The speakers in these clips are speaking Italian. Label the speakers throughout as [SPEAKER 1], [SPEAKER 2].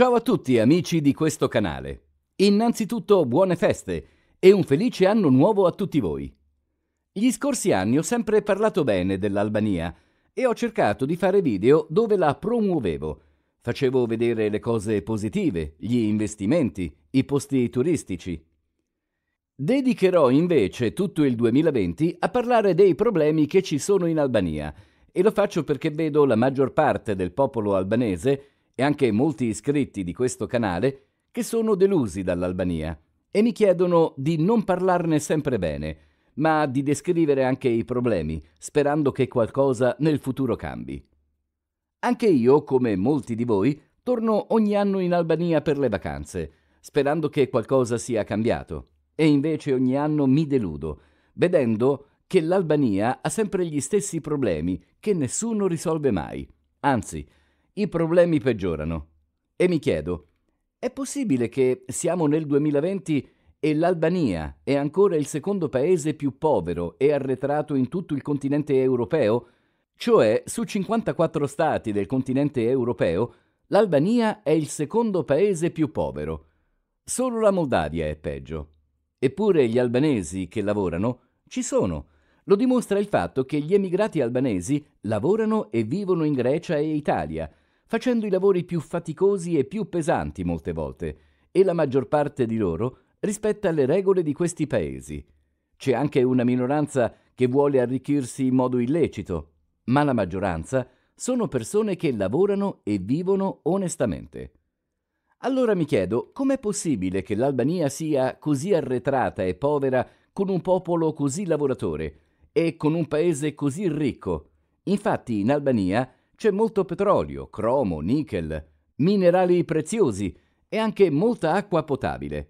[SPEAKER 1] Ciao a tutti amici di questo canale. Innanzitutto buone feste e un felice anno nuovo a tutti voi. Gli scorsi anni ho sempre parlato bene dell'Albania e ho cercato di fare video dove la promuovevo. Facevo vedere le cose positive, gli investimenti, i posti turistici. Dedicherò invece tutto il 2020 a parlare dei problemi che ci sono in Albania e lo faccio perché vedo la maggior parte del popolo albanese e anche molti iscritti di questo canale che sono delusi dall'Albania e mi chiedono di non parlarne sempre bene, ma di descrivere anche i problemi, sperando che qualcosa nel futuro cambi. Anche io, come molti di voi, torno ogni anno in Albania per le vacanze, sperando che qualcosa sia cambiato, e invece ogni anno mi deludo, vedendo che l'Albania ha sempre gli stessi problemi che nessuno risolve mai. Anzi, i problemi peggiorano. E mi chiedo, è possibile che siamo nel 2020 e l'Albania è ancora il secondo paese più povero e arretrato in tutto il continente europeo? Cioè, su 54 stati del continente europeo, l'Albania è il secondo paese più povero. Solo la Moldavia è peggio. Eppure gli albanesi che lavorano ci sono. Lo dimostra il fatto che gli emigrati albanesi lavorano e vivono in Grecia e Italia, facendo i lavori più faticosi e più pesanti molte volte, e la maggior parte di loro rispetta le regole di questi paesi. C'è anche una minoranza che vuole arricchirsi in modo illecito, ma la maggioranza sono persone che lavorano e vivono onestamente. Allora mi chiedo com'è possibile che l'Albania sia così arretrata e povera con un popolo così lavoratore e con un paese così ricco. Infatti in Albania c'è molto petrolio, cromo, nickel, minerali preziosi e anche molta acqua potabile.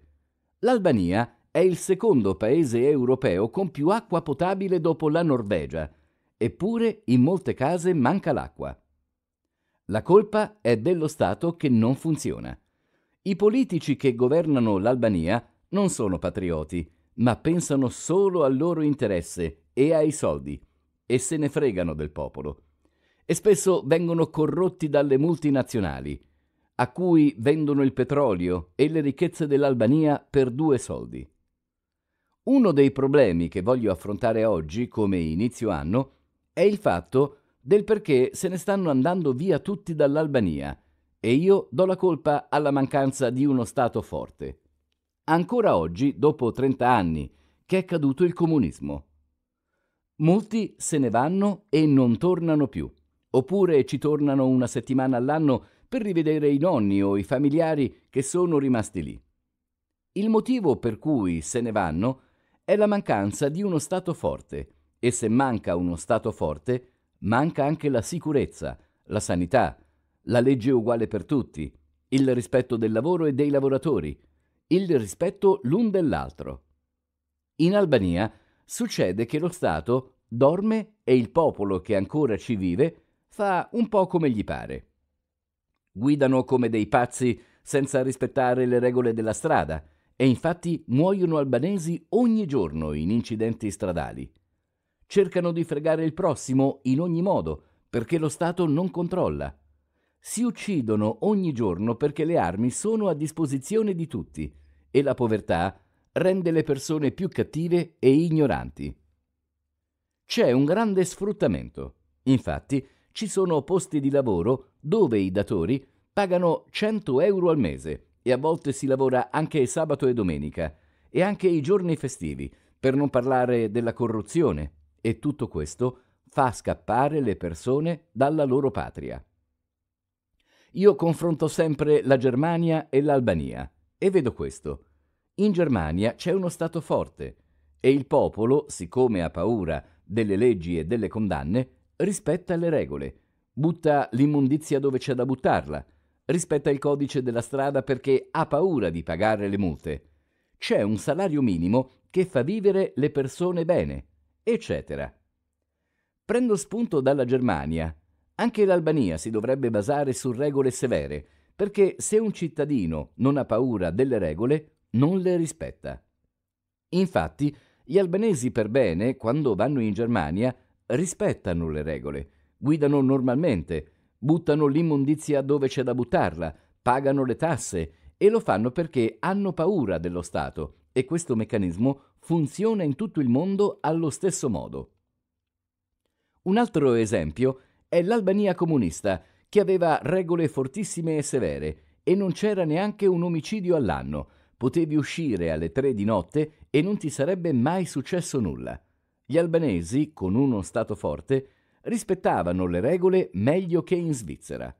[SPEAKER 1] L'Albania è il secondo paese europeo con più acqua potabile dopo la Norvegia, eppure in molte case manca l'acqua. La colpa è dello Stato che non funziona. I politici che governano l'Albania non sono patrioti, ma pensano solo al loro interesse e ai soldi, e se ne fregano del popolo e spesso vengono corrotti dalle multinazionali, a cui vendono il petrolio e le ricchezze dell'Albania per due soldi. Uno dei problemi che voglio affrontare oggi, come inizio anno, è il fatto del perché se ne stanno andando via tutti dall'Albania e io do la colpa alla mancanza di uno Stato forte. Ancora oggi, dopo 30 anni, che è caduto il comunismo. Molti se ne vanno e non tornano più oppure ci tornano una settimana all'anno per rivedere i nonni o i familiari che sono rimasti lì. Il motivo per cui se ne vanno è la mancanza di uno Stato forte e se manca uno Stato forte manca anche la sicurezza, la sanità, la legge uguale per tutti, il rispetto del lavoro e dei lavoratori, il rispetto l'un dell'altro. In Albania succede che lo Stato dorme e il popolo che ancora ci vive fa un po' come gli pare. Guidano come dei pazzi senza rispettare le regole della strada e infatti muoiono albanesi ogni giorno in incidenti stradali. Cercano di fregare il prossimo in ogni modo perché lo Stato non controlla. Si uccidono ogni giorno perché le armi sono a disposizione di tutti e la povertà rende le persone più cattive e ignoranti. C'è un grande sfruttamento. Infatti, ci sono posti di lavoro dove i datori pagano 100 euro al mese e a volte si lavora anche sabato e domenica e anche i giorni festivi, per non parlare della corruzione. E tutto questo fa scappare le persone dalla loro patria. Io confronto sempre la Germania e l'Albania e vedo questo. In Germania c'è uno Stato forte e il popolo, siccome ha paura delle leggi e delle condanne, rispetta le regole, butta l'immondizia dove c'è da buttarla, rispetta il codice della strada perché ha paura di pagare le multe, c'è un salario minimo che fa vivere le persone bene, eccetera. Prendo spunto dalla Germania. Anche l'Albania si dovrebbe basare su regole severe, perché se un cittadino non ha paura delle regole, non le rispetta. Infatti, gli albanesi per bene, quando vanno in Germania, rispettano le regole, guidano normalmente, buttano l'immondizia dove c'è da buttarla, pagano le tasse e lo fanno perché hanno paura dello Stato e questo meccanismo funziona in tutto il mondo allo stesso modo. Un altro esempio è l'Albania comunista, che aveva regole fortissime e severe e non c'era neanche un omicidio all'anno. Potevi uscire alle tre di notte e non ti sarebbe mai successo nulla. Gli albanesi, con uno Stato forte, rispettavano le regole meglio che in Svizzera.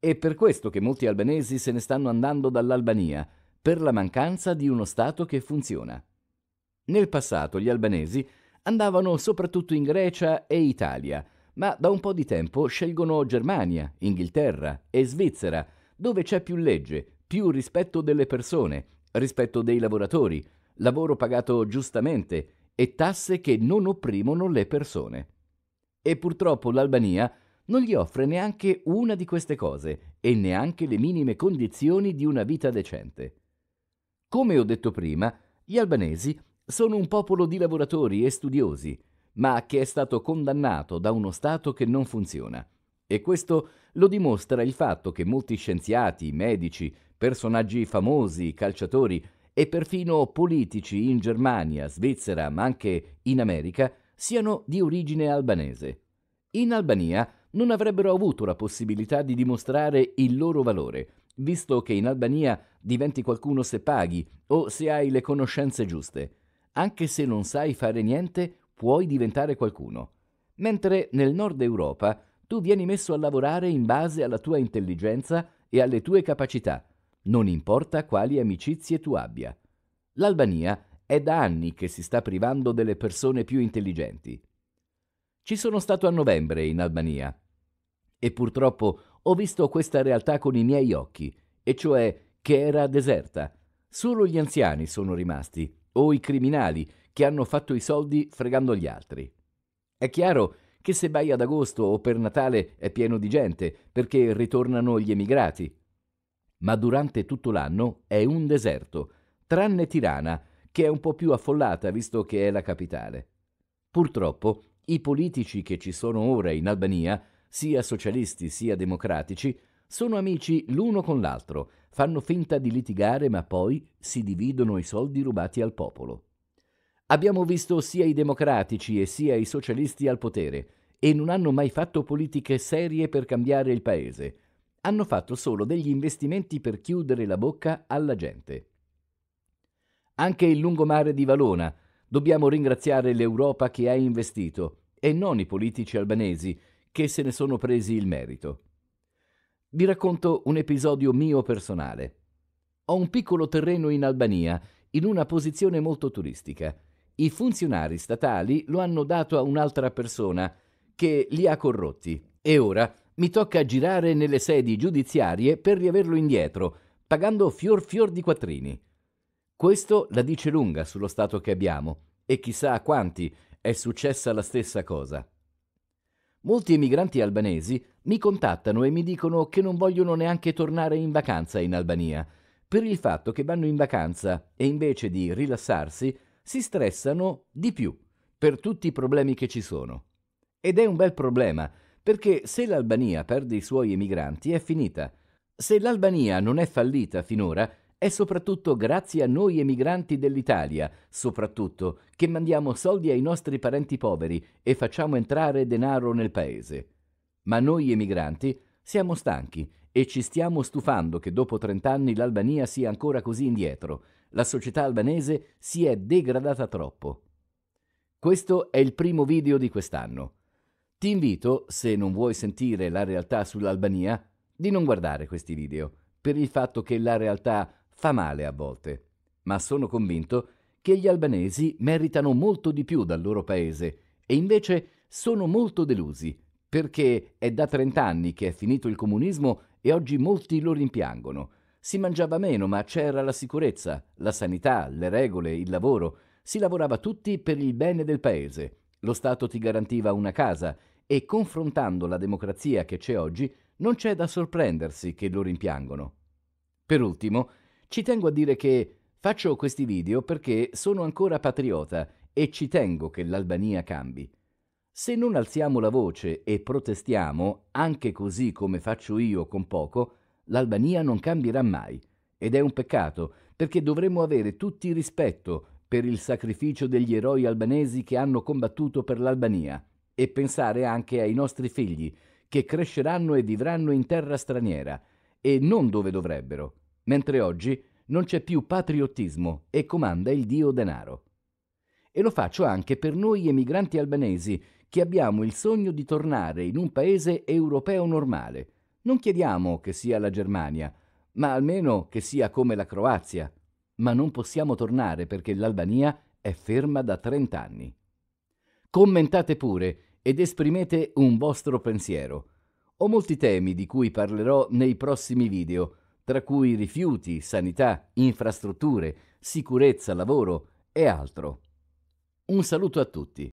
[SPEAKER 1] È per questo che molti albanesi se ne stanno andando dall'Albania, per la mancanza di uno Stato che funziona. Nel passato gli albanesi andavano soprattutto in Grecia e Italia, ma da un po' di tempo scelgono Germania, Inghilterra e Svizzera, dove c'è più legge, più rispetto delle persone, rispetto dei lavoratori, lavoro pagato giustamente, e tasse che non opprimono le persone. E purtroppo l'Albania non gli offre neanche una di queste cose e neanche le minime condizioni di una vita decente. Come ho detto prima, gli albanesi sono un popolo di lavoratori e studiosi, ma che è stato condannato da uno Stato che non funziona. E questo lo dimostra il fatto che molti scienziati, medici, personaggi famosi, calciatori, e perfino politici in Germania, Svizzera, ma anche in America, siano di origine albanese. In Albania non avrebbero avuto la possibilità di dimostrare il loro valore, visto che in Albania diventi qualcuno se paghi o se hai le conoscenze giuste. Anche se non sai fare niente, puoi diventare qualcuno. Mentre nel nord Europa tu vieni messo a lavorare in base alla tua intelligenza e alle tue capacità, non importa quali amicizie tu abbia. L'Albania è da anni che si sta privando delle persone più intelligenti. Ci sono stato a novembre in Albania e purtroppo ho visto questa realtà con i miei occhi, e cioè che era deserta. Solo gli anziani sono rimasti, o i criminali che hanno fatto i soldi fregando gli altri. È chiaro che se vai ad agosto o per Natale è pieno di gente, perché ritornano gli emigrati, ma durante tutto l'anno è un deserto, tranne Tirana, che è un po' più affollata visto che è la capitale. Purtroppo, i politici che ci sono ora in Albania, sia socialisti sia democratici, sono amici l'uno con l'altro, fanno finta di litigare ma poi si dividono i soldi rubati al popolo. Abbiamo visto sia i democratici e sia i socialisti al potere e non hanno mai fatto politiche serie per cambiare il paese hanno fatto solo degli investimenti per chiudere la bocca alla gente. Anche il lungomare di Valona. Dobbiamo ringraziare l'Europa che ha investito e non i politici albanesi che se ne sono presi il merito. Vi racconto un episodio mio personale. Ho un piccolo terreno in Albania, in una posizione molto turistica. I funzionari statali lo hanno dato a un'altra persona che li ha corrotti e ora mi tocca girare nelle sedi giudiziarie per riaverlo indietro, pagando fior fior di quattrini. Questo la dice lunga sullo stato che abbiamo, e chissà a quanti è successa la stessa cosa. Molti emigranti albanesi mi contattano e mi dicono che non vogliono neanche tornare in vacanza in Albania, per il fatto che vanno in vacanza e invece di rilassarsi si stressano di più per tutti i problemi che ci sono. Ed è un bel problema, perché se l'Albania perde i suoi emigranti è finita. Se l'Albania non è fallita finora, è soprattutto grazie a noi emigranti dell'Italia, soprattutto, che mandiamo soldi ai nostri parenti poveri e facciamo entrare denaro nel paese. Ma noi emigranti siamo stanchi e ci stiamo stufando che dopo 30 anni l'Albania sia ancora così indietro. La società albanese si è degradata troppo. Questo è il primo video di quest'anno. Ti invito, se non vuoi sentire la realtà sull'Albania, di non guardare questi video, per il fatto che la realtà fa male a volte. Ma sono convinto che gli albanesi meritano molto di più dal loro paese e invece sono molto delusi, perché è da 30 anni che è finito il comunismo e oggi molti lo rimpiangono. Si mangiava meno, ma c'era la sicurezza, la sanità, le regole, il lavoro. Si lavorava tutti per il bene del paese. Lo Stato ti garantiva una casa e confrontando la democrazia che c'è oggi non c'è da sorprendersi che lo rimpiangono. Per ultimo, ci tengo a dire che faccio questi video perché sono ancora patriota e ci tengo che l'Albania cambi. Se non alziamo la voce e protestiamo, anche così come faccio io con poco, l'Albania non cambierà mai. Ed è un peccato, perché dovremmo avere tutti rispetto per il sacrificio degli eroi albanesi che hanno combattuto per l'Albania e pensare anche ai nostri figli che cresceranno e vivranno in terra straniera e non dove dovrebbero, mentre oggi non c'è più patriottismo e comanda il dio denaro. E lo faccio anche per noi emigranti albanesi che abbiamo il sogno di tornare in un paese europeo normale. Non chiediamo che sia la Germania, ma almeno che sia come la Croazia, ma non possiamo tornare perché l'Albania è ferma da 30 anni. Commentate pure ed esprimete un vostro pensiero. Ho molti temi di cui parlerò nei prossimi video, tra cui rifiuti, sanità, infrastrutture, sicurezza, lavoro e altro. Un saluto a tutti.